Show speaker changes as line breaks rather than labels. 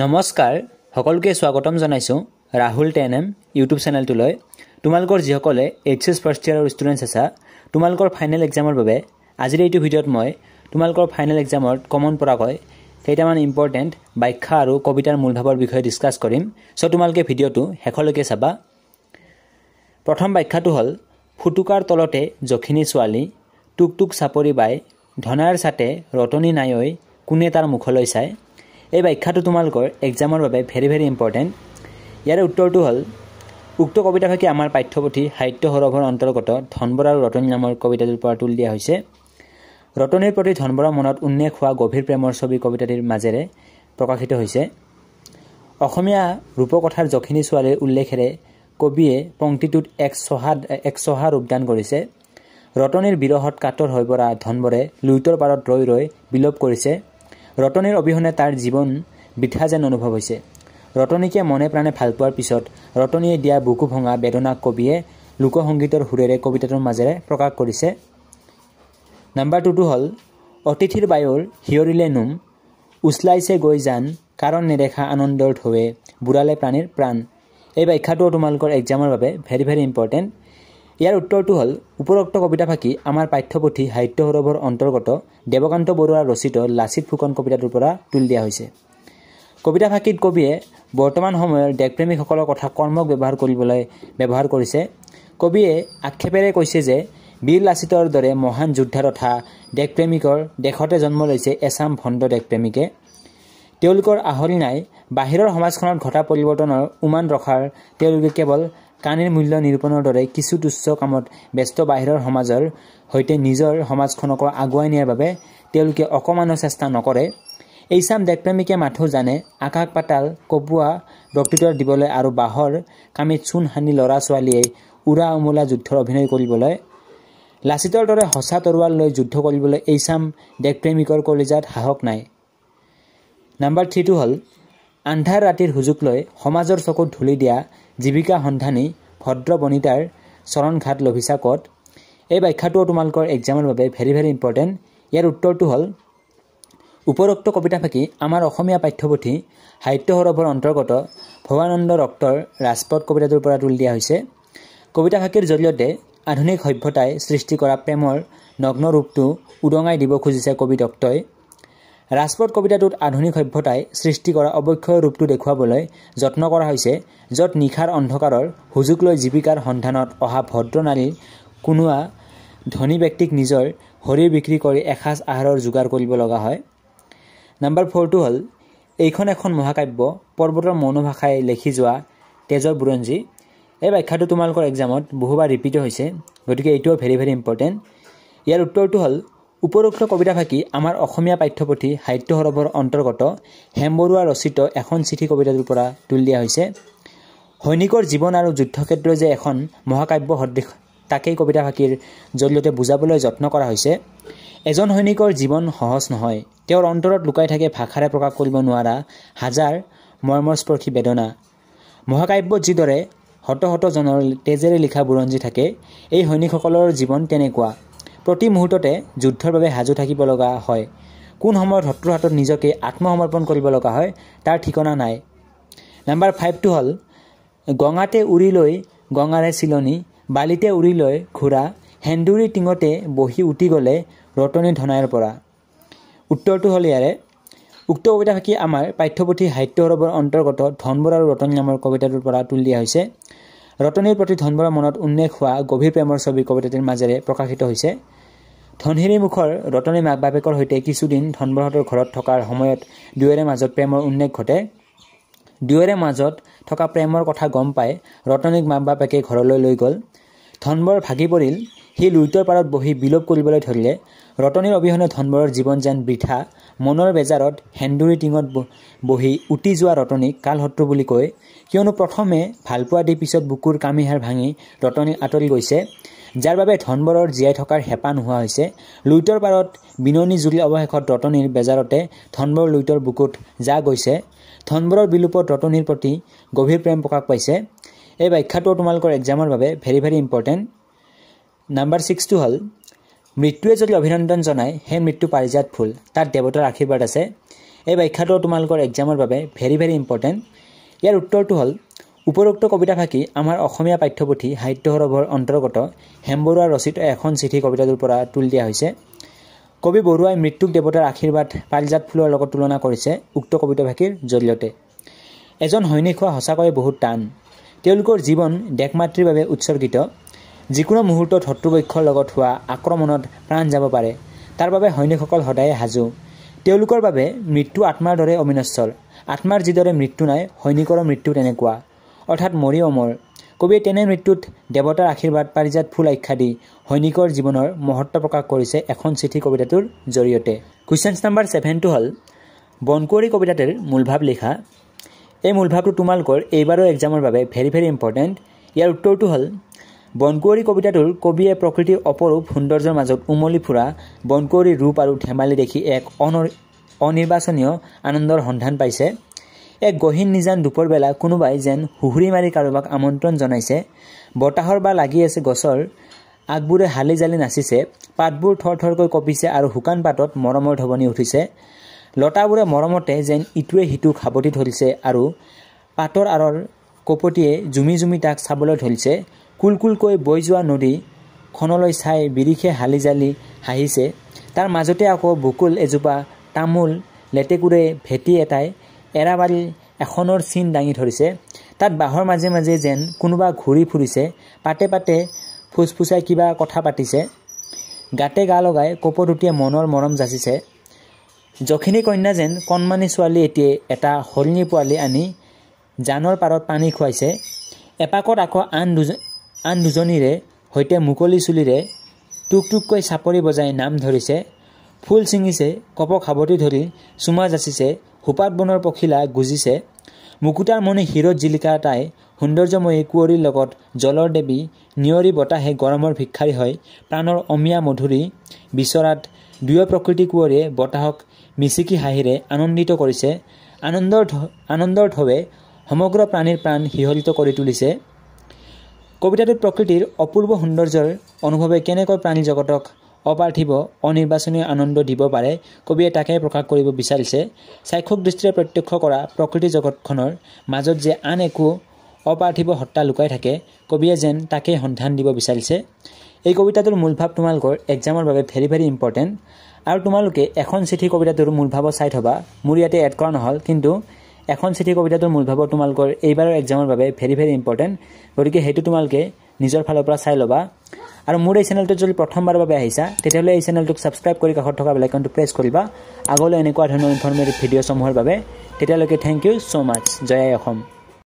নমস্কাৰ সকলোকে স্বাগতম জনাইছোঁ ৰাহুল টেন এম ইউটিউব চেনেলটোলৈ তোমালোকৰ যিসকলে এইচ এছ ফাৰ্ষ্ট ইয়াৰৰ ষ্টুডেণ্টছ আছা তোমালোকৰ ফাইনেল এক্সামৰ বাবে আজিৰ এইটো ভিডিঅ'ত মই তোমালোকৰ ফাইনেল এক্সামত কমন পৰাকৈ কেইটামান ইম্পৰ্টেণ্ট বাখ্যা আৰু কবিতাৰ মূলভাৱৰ বিষয়ে ডিছকাছ কৰিম চ' তোমালোকে ভিডিঅ'টো শেষলৈকে চাবা প্ৰথম বাখ্যাটো হ'ল ফুটুকাৰ তলতে জখিনী ছোৱালী টুক টুক চাপৰি বাই ধনাৰ চাতে ৰতনী নাই কোনে তাৰ মুখলৈ চায় এই ব্যাখ্যাটো তোমালোকৰ এক্সামৰ বাবে ভেৰি ভেৰি ইম্পৰ্টেণ্ট ইয়াৰে উত্তৰটো হ'ল উক্ত কবিতাফাকি আমাৰ পাঠ্যপুথি সাহিত্য সৰভৰ অন্তৰ্গত ধনবৰ আৰু ৰতনী নামৰ কবিতাটোৰ পৰা তুলি দিয়া হৈছে ৰতনীৰ প্ৰতি ধনবৰৰ মনত উন্নেষ হোৱা গভীৰ প্ৰেমৰ ছবি কবিতাটিৰ মাজেৰে প্ৰকাশিত হৈছে অসমীয়া ৰূপকথাৰ যখিনী ছোৱালীৰ উল্লেখেৰে কবিয়ে পংক্তিটোত এক চহা এক চহা ৰূপদান কৰিছে ৰতনীৰ বিৰহত কাটৰ হৈ পৰা ধনবৰে লুইতৰ পাৰত ৰৈ ৰৈ বিলোপ কৰিছে ৰতনীৰ অবিহনে তাৰ জীৱন বৃথা যেন অনুভৱ হৈছে ৰতনীকে মনে প্ৰাণে ভাল পোৱাৰ পিছত ৰতনীয়ে দিয়া বুকু ভঙা বেদনা কবিয়ে লোকসংগীতৰ সুৰেৰে কবিতাটোৰ মাজেৰে প্ৰকাশ কৰিছে নাম্বাৰ টুটো হ'ল অতিথিৰ বায়ুৰ সিয়ৰিলে নোম উচলাইছে গৈ যান কাৰণ নেদেখা আনন্দৰ ঢৌৱে বুঢ়ালে প্ৰাণীৰ প্ৰাণ এই ব্যাখ্যাটো তোমালোকৰ এক্সামৰ বাবে ভেৰি ভেৰি ইম্পৰ্টেণ্ট ইয়াৰ উত্তৰটো হ'ল উপৰোক্ত কবিতা ফাঁকি আমাৰ পাঠ্যপুথি সাহিত্য সৌৰভৰ অন্তৰ্গত দেৱকান্ত বৰুৱাৰ ৰচিত লাচিত ফুকন কবিতাটোৰ পৰা তুলি দিয়া হৈছে কবিতা ফাঁকিত কবিয়ে বৰ্তমান সময়ৰ দেশপ্ৰেমীসকলৰ কথা কৰ্মক ব্যৱহাৰ কৰিবলৈ ব্যৱহাৰ কৰিছে কবিয়ে আক্ষেপেৰে কৈছে যে বীৰ লাচিতৰ দৰে মহান যোদ্ধা তথা দেশপ্ৰেমিকৰ দেশতে জন্ম লৈছে এছাম ভণ্ড দেশপ্ৰেমিকে তেওঁলোকৰ আহৰি নাই বাহিৰৰ সমাজখনত ঘটা পৰিৱৰ্তনৰ উমান ৰখাৰ তেওঁলোকে কেৱল কাহিনীৰ মূল্য নিৰূপণৰ দৰে কিছু তুচ্ছ কামত ব্যস্ত বাহিৰৰ সমাজৰ সৈতে নিজৰ সমাজখনকো আগুৱাই নিয়াৰ বাবে তেওঁলোকে অকণমানো চেষ্টা নকৰে এইচাম দেশপ্ৰেমিকে মাথো জানে আকাশ পাতাল কপোৱা বক্তৃতা দিবলৈ আৰু বাঁহৰ কামিত চূণ সানি ল'ৰা ছোৱালীয়ে উৰা উমোলা যুদ্ধৰ অভিনয় কৰিবলৈ লাচিতৰ দৰে সঁচা তৰোৱাল লৈ যুদ্ধ কৰিবলৈ এইচাম দেশপ্ৰেমিকৰ কলিজাত সাহস নাই নাম্বাৰ থ্ৰীটো হ'ল আন্ধাৰ ৰাতিৰ সুযোগ লৈ সমাজৰ চকুত ধূলি দিয়া জীৱিকা সন্ধানী ভদ্ৰ বনিতাৰ চৰণঘাট লভিচা কট এই ব্যাখ্যাটোও তোমালোকৰ এক্সামৰ বাবে ভেৰি ভেৰি ইম্পৰ্টেণ্ট ইয়াৰ উত্তৰটো হ'ল উপৰোক্ত কবিতাফাকি আমাৰ অসমীয়া পাঠ্যপুথি সাহিত্য সৰভৰ অন্তৰ্গত ভৱানন্দ ৰক্তৰ ৰাজপথ কবিতাটোৰ পৰা তুলি দিয়া হৈছে কবিতাফাকিৰ জৰিয়তে আধুনিক সভ্যতাই সৃষ্টি কৰা প্ৰেমৰ নগ্ন ৰূপটো উদঙাই দিব খুজিছে কবি দত্তই ৰাজপথ কবিতাটোত আধুনিক সভ্যতাই সৃষ্টি কৰা অৱক্ষয় ৰূপটো দেখুৱাবলৈ যত্ন কৰা হৈছে য'ত নিশাৰ অন্ধকাৰৰ সুযোগ লৈ জীৱিকাৰ সন্ধানত অহা ভদ্ৰ নাৰীৰ কোনো ধনী ব্যক্তিক নিজৰ শৰীৰ বিক্ৰী কৰি এসাঁজ আহাৰৰ যোগাৰ কৰিব লগা হয় নাম্বাৰ ফ'ৰটো হ'ল এইখন এখন মহাকাব্য পৰ্বতৰ মনোভাষাই লিখি যোৱা তেজৰ বুৰঞ্জী এই ব্যাখ্যাটো তোমালোকৰ এক্সামত বহুবাৰ ৰিপিট হৈছে গতিকে এইটোও ভেৰি ভেৰি ইম্পৰ্টেণ্ট ইয়াৰ উত্তৰটো হ'ল উপৰোক্ত কবিতাফাঁকি আমাৰ অসমীয়া পাঠ্যপুথি সাহিত্য সৰভৰ অন্তৰ্গত হেমবৰুৱা ৰচিত এখন চিঠি কবিতাটোৰ পৰা তুলি দিয়া হৈছে সৈনিকৰ জীৱন আৰু যুদ্ধক্ষেত্ৰই যে এখন মহাকাব্য সদৃশ তাকেই কবিতা ফাঁকিৰ জৰিয়তে বুজাবলৈ যত্ন কৰা হৈছে এজন সৈনিকৰ জীৱন সহজ নহয় তেওঁৰ অন্তৰত লুকাই থাকে ভাষাৰে প্ৰকাশ কৰিব নোৱাৰা হাজাৰ মৰ্মস্পৰ্শী বেদনা মহাকাব্য যিদৰে শত তেজেৰে লিখা বুৰঞ্জী থাকে এই সৈনিকসকলৰ জীৱন তেনেকুৱা প্ৰতি মুহূৰ্ততে যুদ্ধৰ বাবে সাজু থাকিব লগা হয় কোন সময়ত শত্ৰুৰ হাতত নিজকে আত্মসমৰ্পণ কৰিব লগা হয় তাৰ ঠিকনা নাই নাম্বাৰ ফাইভটো হ'ল গঙাতে উৰি লৈ গঙাৰে চিলনী বালিতে উৰি লৈ ঘোঁৰা হেন্দুৰী টিঙতে বহি উটি গ'লে ৰতনি ধনাইৰ পৰা উত্তৰটো হ'ল ইয়াৰে উক্ত কবিতা আমাৰ পাঠ্যপুথি সাহিত্য সৰবৰ অন্তৰ্গত ধনবোৰ আৰু ৰতন নামৰ কবিতাটোৰ পৰা তুলি দিয়া হৈছে ৰতনীৰ প্ৰতি ধনবৰৰ মনত উন্মেষ হোৱা গভীৰ প্ৰেমৰ ছবি কবিতাটিৰ মাজেৰে প্ৰকাশিত হৈছে ধনশিৰি মুখৰ ৰতনীৰ মাক বাপেকৰ সৈতে কিছুদিন ধনবৰহঁতৰ ঘৰত থকাৰ সময়ত দুয়োৰে মাজত প্ৰেমৰ উন্মেষ ঘটে দুয়োৰে মাজত থকা প্ৰেমৰ কথা গম পাই ৰতনীক মাক বাপেকে ঘৰলৈ লৈ গ'ল ধনবৰ ভাগি পৰিল সেই লুইতৰ পাৰত বহি বিলোপ কৰিবলৈ ধৰিলে ৰতনীৰ অবিহনে ধনবৰৰ জীৱন যেন বৃথা মনৰ বেজাৰত হেন্দুৰী টিঙত বহি উটি যোৱা ৰতনীক কালশত্ৰু বুলি কৈ কিয়নো প্ৰথমে ভালপোৱা দি পিছত বুকুৰ কামিহাৰ ভাঙি ৰতনী আঁতৰি গৈছে যাৰ বাবে ধনবৰৰ জীয়াই থকাৰ হেঁপাহ নোহোৱা হৈছে লুইতৰ পাৰত বিননি জুৰি অৱশেষত ৰতনীৰ বেজাৰতে ধনবৰ লুইটৰ বুকুত যা গৈছে ধনবৰৰ বিলোপত ৰতনীৰ প্ৰতি গভীৰ প্ৰেম প্ৰকাশ পাইছে এই ব্যাখ্যাটো তোমালোকৰ এক্সামৰ বাবে ভেৰি ভেৰি ইম্পৰ্টেণ্ট নাম্বাৰ ছিক্সটো হ'ল মৃত্যুৱে যদি অভিনন্দন জনায় সেই মৃত্যু পাৰিজাত ফুল তাত দেৱতাৰ আশীৰ্বাদ আছে এই ব্যাখ্যাটো তোমালোকৰ এক্সামৰ বাবে ভেৰি ভেৰি ইম্পৰ্টেণ্ট ইয়াৰ উত্তৰটো হ'ল উপৰোক্ত কবিতা ফাঁকি আমাৰ অসমীয়া পাঠ্যপুথি সাহিত্য সৰভৰ অন্তৰ্গত হেমবৰুৱা ৰচিত এখন চিঠি কবিতাটোৰ পৰা তুলি দিয়া হৈছে কবি বৰুৱাই মৃত্যুক দেৱতাৰ আশীৰ্বাদ পাৰিজাত ফুলৰ লগত তুলনা কৰিছে উক্ত কবিতা ফাঁকিৰ জৰিয়তে এজন সৈনিক হোৱা সঁচাকৈয়ে বহুত টান তেওঁলোকৰ জীৱন দেশ মাতৃৰ বাবে উৎসৰ্গিত যিকোনো মুহূৰ্তত শত্ৰুপক্ষৰ লগত হোৱা আক্ৰমণত প্ৰাণ যাব পাৰে তাৰ বাবে সৈনিকসকল সদায়ে সাজু তেওঁলোকৰ বাবে মৃত্যু আত্মাৰ দৰে অমিনস্বল আত্মাৰ যিদৰে মৃত্যু নাই সৈনিকৰ মৃত্যু তেনেকুৱা অৰ্থাৎ মৰি অমৰ কবিয়ে তেনে মৃত্যুত দেৱতাৰ আশীৰ্বাদ পাৰিজাত ফুল আখ্যা দি সৈনিকৰ জীৱনৰ মহত্ব প্ৰকাশ কৰিছে এখন চিঠি কবিতাটোৰ জৰিয়তে কুৱেশ্যনছ নাম্বাৰ ছেভেনটো হ'ল বনকুঁৱৰী কবিতাটোৰ মূলভাৱ লিখা এই মূলভাৱটো তোমালোকৰ এইবাৰৰ এক্সামৰ বাবে ভেৰি ভেৰি ইম্পৰ্টেণ্ট ইয়াৰ উত্তৰটো হ'ল বনকুঁৱৰী কবিতাটোৰ কবিয়ে প্ৰকৃতিৰ অপৰূপ সৌন্দৰ্যৰ মাজত উমলি ফুৰা বনকুঁৱৰীৰ ৰূপ আৰু ধেমালি দেখি এক অনিৰ্বাচনীয় আনন্দৰ সন্ধান পাইছে এক গহীন নিজান দুপৰ বেলা কোনোবাই যেন হুহুৰি মাৰি কাৰোবাক আমন্ত্ৰণ জনাইছে বতাহৰ বা লাগি আছে গছৰ আগবোৰে হালি জালি নাচিছে পাতবোৰ থৰ থৰকৈ কঁপিছে আৰু শুকান পাতত মৰমৰ ধবনি উঠিছে লতাবোৰে মৰমতে যেন ইটোৱে সিটোক সাৱটি ধৰিছে আৰু পাতৰ আঁৰৰ কপটিয়ে জুমি জুমি তাক চাবলৈ ধৰিছে কুলকুলকৈ বৈ যোৱা নদীখনলৈ চাই বিৰিখে হালি জালি হাঁহিছে তাৰ মাজতে আকৌ বুকুল এজোপা তামোল লেটেকুৰে ভেটি এটাই এৰাবাৰী এখনৰ চিন দাঙি ধৰিছে তাত বাঁহৰ মাজে মাজে যেন কোনোবা ঘূৰি ফুৰিছে পাতে পাতে ফুচফুচাই কিবা কথা পাতিছে গাতে গা লগাই কপটুটিয়ে মনৰ মৰম যাচিছে যখিনী কন্যা যেন কণমানি ছোৱালী এতিয়াই এটা হৰিণী পোৱালি আনি জানৰ পাৰত পানী খুৱাইছে এপাকত আকৌ আন দুজন আন দুজনীৰে সৈতে মুকলি চুলিৰে টুক টুককৈ চাপৰি বজাই নাম ধৰিছে ফুল ছিঙিছে কপ খাবতি ধৰি চুমা যাচিছে সোপাত বনৰ পখিলা গুজিছে মুকুতাৰ মণি হিৰজ জিলিকা তাই সৌন্দৰ্যময়ী কুঁৱৰীৰ লগত জলৰ দেৱী নিয়ৰি বতাহে গৰমৰ ভিক্ষাৰী হয় প্ৰাণৰ অমিয়া মধুৰী বিচৰাত দুয়ো প্ৰকৃতি কুঁৱৰীয়ে বতাহক মিচিকি হাঁহিৰে আনন্দিত কৰিছে আনন্দৰ ধ আনন্দৰ ঢৌৱে সমগ্ৰ প্ৰাণীৰ প্ৰাণ শিহলিত কৰি তুলিছে কবিতাটোত প্ৰকৃতিৰ অপূৰ্ব সৌন্দৰ্যৰ অনুভৱে কেনেকৈ প্ৰাণী জগতক অপাৰ্থিব অনিৰ্বাচনীয় আনন্দ দিব পাৰে কবিয়ে তাকে প্ৰকাশ কৰিব বিচাৰিছে চাক্ষুক দৃষ্টিৰে প্ৰত্যক্ষ কৰা প্ৰকৃতি জগতখনৰ মাজত যে আন একো অপাৰ্থিৱ সত্তা লুকাই থাকে কবিয়ে যেন তাকেই সন্ধান দিব বিচাৰিছে এই কবিতাটোৰ মূলভাৱ তোমালোকৰ এক্সামৰ বাবে ভেৰি ভেৰি ইম্পৰ্টেণ্ট আৰু তোমালোকে এখন চিঠি কবিতাটোৰ মূলভাৱৰ চাই থবা মোৰ ইয়াতে এড কৰা নহ'ল কিন্তু এখন চিঠি কবিতাটো কবিতাটোৰ মূলভাৱ তোমালোকৰ এইবাৰৰ এক্সামৰ বাবে ভেৰি ভেৰি ইম্পৰ্টেণ্ট গতিকে সেইটো তোমালোকে নিজৰ ফালৰ পৰা চাই ল'বা আৰু মোৰ এই চেনেলটো যদি প্ৰথমবাৰৰ বাবে আহিছা তেতিয়াহ'লে এই চেনেলটোক ছাবস্ক্ৰাইব কৰি কাষত থকা বেলাইকনটো প্ৰেছ কৰিবা আগলৈ এনেকুৱা ধৰণৰ ইনফৰ্মেটিভ ভিডিঅ'সমূহৰ বাবে তেতিয়ালৈকে থেংক ইউ ছ' মাছ জয় অসম